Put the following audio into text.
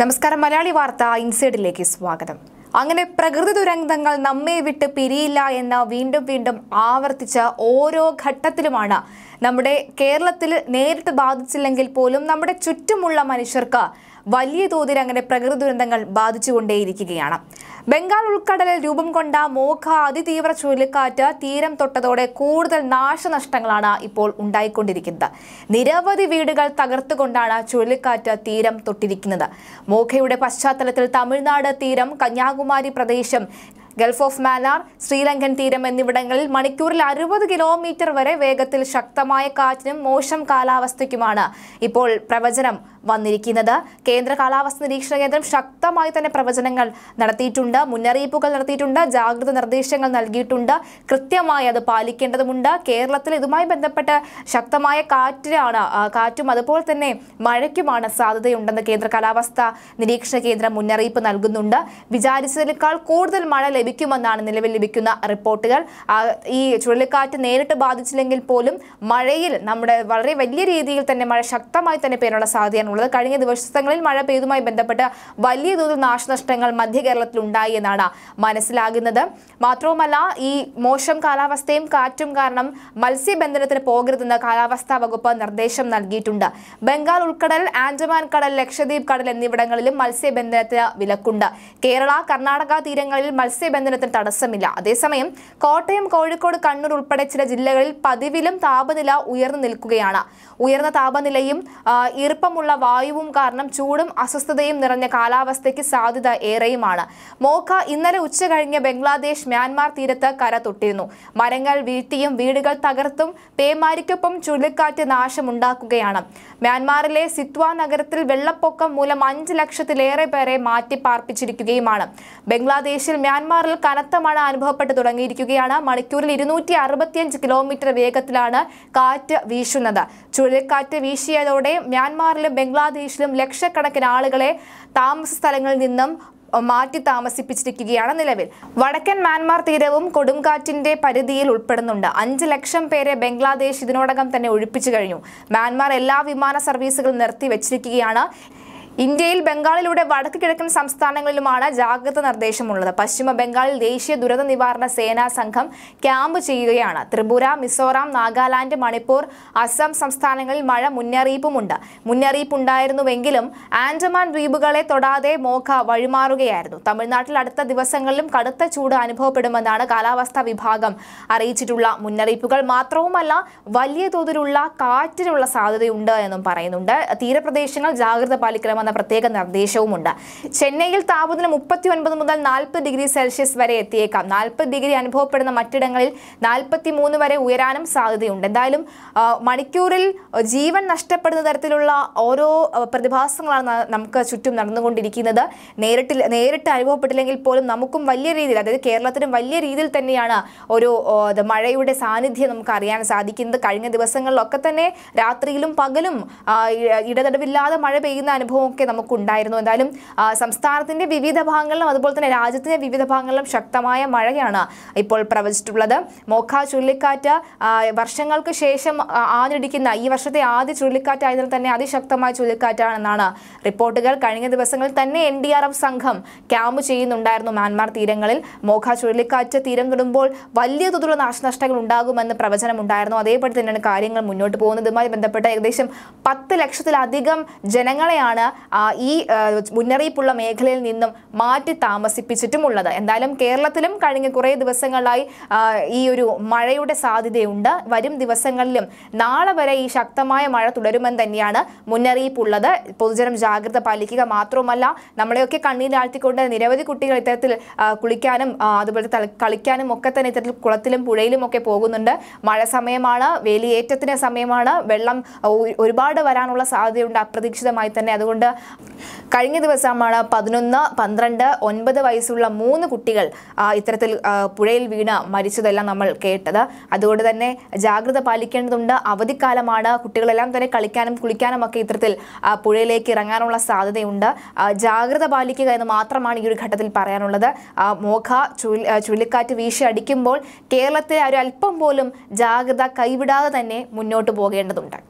നമസ്കാരം മലയാളി വാർത്ത ഇൻസൈഡിലേക്ക് സ്വാഗതം അങ്ങനെ പ്രകൃതി ദുരന്തങ്ങൾ നമ്മെ വിട്ട് പിരിയില്ല എന്ന് വീണ്ടും വീണ്ടും ആവർത്തിച്ച ഓരോ ഘട്ടത്തിലുമാണ് നമ്മുടെ കേരളത്തിൽ നേരിട്ട് ബാധിച്ചില്ലെങ്കിൽ പോലും നമ്മുടെ ചുറ്റുമുള്ള മനുഷ്യർക്ക് വലിയ തോതിൽ അങ്ങനെ പ്രകൃതി ദുരന്തങ്ങൾ ബാധിച്ചുകൊണ്ടേയിരിക്കുകയാണ് ബംഗാൾ ഉൾക്കടലിൽ രൂപം കൊണ്ട മോഖ അതിതീവ്ര ചുഴലിക്കാറ്റ് തീരം തൊട്ടതോടെ കൂടുതൽ നാശനഷ്ടങ്ങളാണ് ഇപ്പോൾ ഉണ്ടായിക്കൊണ്ടിരിക്കുന്നത് നിരവധി വീടുകൾ തകർത്തുകൊണ്ടാണ് ചുഴലിക്കാറ്റ് തീരം തൊട്ടിരിക്കുന്നത് മോഖയുടെ പശ്ചാത്തലത്തിൽ തമിഴ്നാട് തീരം കന്യാകുമാരി പ്രദേശം ഗൾഫ് ഓഫ് മാനാർ ശ്രീലങ്കൻ തീരം എന്നിവിടങ്ങളിൽ മണിക്കൂറിൽ അറുപത് കിലോമീറ്റർ വരെ വേഗത്തിൽ ശക്തമായ കാറ്റിനും മോശം കാലാവസ്ഥയ്ക്കുമാണ് ഇപ്പോൾ പ്രവചനം വന്നിരിക്കുന്നത് കേന്ദ്ര കാലാവസ്ഥ നിരീക്ഷണ കേന്ദ്രം ശക്തമായി തന്നെ പ്രവചനങ്ങൾ നടത്തിയിട്ടുണ്ട് മുന്നറിയിപ്പുകൾ നടത്തിയിട്ടുണ്ട് ജാഗ്രത നിർദ്ദേശങ്ങൾ നൽകിയിട്ടുണ്ട് കൃത്യമായി അത് പാലിക്കേണ്ടതുണ്ട് കേരളത്തിൽ ഇതുമായി ബന്ധപ്പെട്ട് ശക്തമായ കാറ്റിനാണ് കാറ്റും അതുപോലെ തന്നെ മഴയ്ക്കുമാണ് സാധ്യതയുണ്ടെന്ന് കേന്ദ്ര കാലാവസ്ഥ നിരീക്ഷണ കേന്ദ്രം മുന്നറിയിപ്പ് നൽകുന്നുണ്ട് വിചാരിച്ചതിനേക്കാൾ കൂടുതൽ മഴ ലഭിക്കുമെന്നാണ് നിലവിൽ ലഭിക്കുന്ന റിപ്പോർട്ടുകൾ ഈ ചുഴലിക്കാറ്റ് നേരിട്ട് ബാധിച്ചില്ലെങ്കിൽ പോലും മഴയിൽ നമ്മുടെ വളരെ വലിയ രീതിയിൽ തന്നെ മഴ ശക്തമായി തന്നെ പേരുള്ള സാധ്യതയാണ് എന്നുള്ളത് കഴിഞ്ഞ ദിവസങ്ങളിൽ മഴ പെയ്തുമായി ബന്ധപ്പെട്ട് വലിയ തോതിൽ നാശനഷ്ടങ്ങൾ മധ്യ കേരളത്തിൽ ഉണ്ടായി എന്നാണ് മനസ്സിലാകുന്നത് മാത്രവുമല്ല ഈ മോശം കാലാവസ്ഥയും കാറ്റും കാരണം മത്സ്യബന്ധനത്തിന് പോകരുതെന്ന് കാലാവസ്ഥാ വകുപ്പ് നിർദ്ദേശം നൽകിയിട്ടുണ്ട് ബംഗാൾ ഉൾക്കടൽ ആൻഡമാൻ കടൽ ലക്ഷദ്വീപ് കടൽ എന്നിവിടങ്ങളിലും മത്സ്യബന്ധനത്തിന് വിലക്കുണ്ട് കേരള കർണാടക തീരങ്ങളിൽ മത്സ്യബന്ധനത്തിന് തടസ്സമില്ല അതേസമയം കോട്ടയം കോഴിക്കോട് കണ്ണൂർ ഉൾപ്പെടെ ചില ജില്ലകളിൽ പതിവിലും താപനില ഉയർന്നു നിൽക്കുകയാണ് ഉയർന്ന താപനിലയും ഈർപ്പമുള്ള വായുവും കാരണം ചൂടും അസ്വസ്ഥതയും നിറഞ്ഞ കാലാവസ്ഥയ്ക്ക് സാധ്യത ഏറെയുമാണ് മോഖ ഇന്നലെ ഉച്ച കഴിഞ്ഞ് ബംഗ്ലാദേശ് മ്യാൻമാർ തീരത്ത് കര തൊട്ടിരുന്നു മരങ്ങൾ വീഴ്ത്തിയും വീടുകൾ തകർത്തും പേമാരിക്കൊപ്പം ചുഴലിക്കാറ്റ് നാശമുണ്ടാക്കുകയാണ് മ്യാൻമാറിലെ സിത്വ നഗരത്തിൽ വെള്ളപ്പൊക്കം മൂലം അഞ്ച് ലക്ഷത്തിലേറെ പേരെ മാറ്റിപ്പാർപ്പിച്ചിരിക്കുകയുമാണ് ബംഗ്ലാദേശിൽ മ്യാൻമാറിൽ കനത്ത മഴ അനുഭവപ്പെട്ടു തുടങ്ങിയിരിക്കുകയാണ് മണിക്കൂറിൽ ഇരുന്നൂറ്റി അറുപത്തിയഞ്ച് കിലോമീറ്റർ വേഗത്തിലാണ് കാറ്റ് വീശുന്നത് ചുഴലിക്കാറ്റ് വീശിയതോടെ മ്യാൻമാറിലും ബംഗ്ലാദേശിലും ലക്ഷക്കണക്കിന് ആളുകളെ താമസ സ്ഥലങ്ങളിൽ നിന്നും മാറ്റി താമസിപ്പിച്ചിരിക്കുകയാണ് നിലവിൽ വടക്കൻ മ്യാൻമാർ തീരവും കൊടുങ്കാറ്റിന്റെ പരിധിയിൽ ഉൾപ്പെടുന്നുണ്ട് അഞ്ച് ലക്ഷം പേരെ ബംഗ്ലാദേശ് ഇതിനോടകം തന്നെ ഒഴിപ്പിച്ചു കഴിഞ്ഞു മ്യാൻമാർ എല്ലാ വിമാന സർവീസുകളും നിർത്തിവച്ചിരിക്കുകയാണ് ഇന്ത്യയിൽ ബംഗാളിലൂടെ വടക്ക് കിഴക്കൻ സംസ്ഥാനങ്ങളിലുമാണ് ജാഗ്രത നിർദ്ദേശമുള്ളത് പശ്ചിമ ബംഗാളിൽ ദേശീയ ദുരന്ത നിവാരണ സേനാ സംഘം ക്യാമ്പ് ചെയ്യുകയാണ് ത്രിപുര മിസോറാം നാഗാലാൻഡ് മണിപ്പൂർ അസം സംസ്ഥാനങ്ങളിൽ മഴ മുന്നറിയിപ്പുമുണ്ട് മുന്നറിയിപ്പുണ്ടായിരുന്നുവെങ്കിലും ആൻഡമാൻ ദ്വീപുകളെ തൊടാതെ മോഖ വഴിമാറുകയായിരുന്നു തമിഴ്നാട്ടിൽ അടുത്ത ദിവസങ്ങളിലും കടുത്ത ചൂട് അനുഭവപ്പെടുമെന്നാണ് കാലാവസ്ഥാ വിഭാഗം അറിയിച്ചിട്ടുള്ള മുന്നറിയിപ്പുകൾ മാത്രവുമല്ല വലിയ തോതിലുള്ള കാറ്റിനുള്ള സാധ്യതയുണ്ട് എന്നും പറയുന്നുണ്ട് തീരപ്രദേശങ്ങൾ ജാഗ്രത പാലിക്കണമെന്ന് വന്ന പ്രത്യേക നിർദ്ദേശവുമുണ്ട് ചെന്നൈയിൽ താപനില മുപ്പത്തി ഒൻപത് മുതൽ നാൽപ്പത് ഡിഗ്രി സെൽഷ്യസ് വരെ എത്തിയേക്കാം നാൽപ്പത് ഡിഗ്രി അനുഭവപ്പെടുന്ന മറ്റിടങ്ങളിൽ നാൽപ്പത്തി വരെ ഉയരാനും സാധ്യതയുണ്ട് എന്തായാലും മണിക്കൂറിൽ ജീവൻ നഷ്ടപ്പെടുന്ന തരത്തിലുള്ള ഓരോ പ്രതിഭാസങ്ങളാണ് നമുക്ക് ചുറ്റും നടന്നുകൊണ്ടിരിക്കുന്നത് നേരിട്ടിൽ നേരിട്ട് അനുഭവപ്പെട്ടില്ലെങ്കിൽ പോലും നമുക്കും വലിയ രീതിയിൽ അതായത് കേരളത്തിനും വലിയ രീതിയിൽ തന്നെയാണ് ഒരു മഴയുടെ സാന്നിധ്യം നമുക്ക് അറിയാൻ സാധിക്കുന്നത് കഴിഞ്ഞ ദിവസങ്ങളിലൊക്കെ തന്നെ രാത്രിയിലും പകലും ഇടതടവില്ലാതെ മഴ പെയ്യുന്ന അനുഭവം ഒക്കെ നമുക്കുണ്ടായിരുന്നു എന്തായാലും സംസ്ഥാനത്തിൻ്റെ വിവിധ ഭാഗങ്ങളിലും അതുപോലെ തന്നെ രാജ്യത്തിൻ്റെ വിവിധ ഭാഗങ്ങളിലും ശക്തമായ മഴയാണ് ഇപ്പോൾ പ്രവചിച്ചിട്ടുള്ളത് മോഖ ചുഴലിക്കാറ്റ് വർഷങ്ങൾക്ക് ശേഷം ആഞ്ഞിടിക്കുന്ന ഈ വർഷത്തെ ആദ്യ ചുഴലിക്കാറ്റായതിനാൽ തന്നെ അതിശക്തമായ ചുഴലിക്കാറ്റാണെന്നാണ് റിപ്പോർട്ടുകൾ കഴിഞ്ഞ ദിവസങ്ങളിൽ തന്നെ എൻ ഡി ആർ എഫ് സംഘം ക്യാമ്പ് ചെയ്യുന്നുണ്ടായിരുന്നു മ്യാൻമാർ തീരങ്ങളിൽ മോഖ ചുഴലിക്കാറ്റ് തീരം തൊടുമ്പോൾ വലിയ തോതിലുള്ള നാശനഷ്ടങ്ങൾ ഉണ്ടാകുമെന്ന് ഉണ്ടായിരുന്നു അതേപോലെ തന്നെയാണ് കാര്യങ്ങൾ മുന്നോട്ട് പോകുന്നതുമായി ബന്ധപ്പെട്ട് ഏകദേശം പത്ത് ലക്ഷത്തിലധികം ജനങ്ങളെയാണ് ഈ മുന്നറിയിപ്പുള്ള മേഖലയിൽ നിന്നും മാറ്റി താമസിപ്പിച്ചിട്ടുമുള്ളത് എന്തായാലും കേരളത്തിലും കഴിഞ്ഞ കുറേ ദിവസങ്ങളായി ഈ ഒരു മഴയുടെ സാധ്യതയുണ്ട് വരും ദിവസങ്ങളിലും നാളെ വരെ ഈ ശക്തമായ മഴ തുടരുമെന്ന് തന്നെയാണ് മുന്നറിയിപ്പുള്ളത് പൊതുജനം ജാഗ്രത പാലിക്കുക മാത്രവുമല്ല നമ്മളെയൊക്കെ കണ്ണീരാഴ്ത്തിക്കൊണ്ട് നിരവധി കുട്ടികൾ ഇത്തരത്തിൽ കുളിക്കാനും അതുപോലെ കളിക്കാനും ഒക്കെ തന്നെ ഇത്തരത്തിൽ കുളത്തിലും പുഴയിലും ഒക്കെ പോകുന്നുണ്ട് മഴ സമയമാണ് വേലിയേറ്റത്തിന് സമയമാണ് വെള്ളം ഒരുപാട് വരാനുള്ള സാധ്യതയുണ്ട് അപ്രതീക്ഷിതമായി തന്നെ അതുകൊണ്ട് കഴിഞ്ഞ ദിവസമാണ് പതിനൊന്ന് പന്ത്രണ്ട് ഒൻപത് വയസ്സുള്ള മൂന്ന് കുട്ടികൾ ഇത്തരത്തിൽ പുഴയിൽ വീണ് മരിച്ചതെല്ലാം നമ്മൾ കേട്ടത് അതുകൊണ്ട് തന്നെ ജാഗ്രത പാലിക്കേണ്ടതുണ്ട് അവധിക്കാലമാണ് കുട്ടികളെല്ലാം തന്നെ കളിക്കാനും കുളിക്കാനും ഒക്കെ ഇത്തരത്തിൽ പുഴയിലേക്ക് ഇറങ്ങാനുള്ള സാധ്യതയുണ്ട് ജാഗ്രത പാലിക്കുക എന്ന് മാത്രമാണ് ഈ ഒരു ഘട്ടത്തിൽ പറയാനുള്ളത് മോഘ ചുഴലിക്കാറ്റ് വീശി അടിക്കുമ്പോൾ കേരളത്തെ ഒരു അല്പം പോലും ജാഗ്രത കൈവിടാതെ തന്നെ മുന്നോട്ട് പോകേണ്ടതുണ്ട്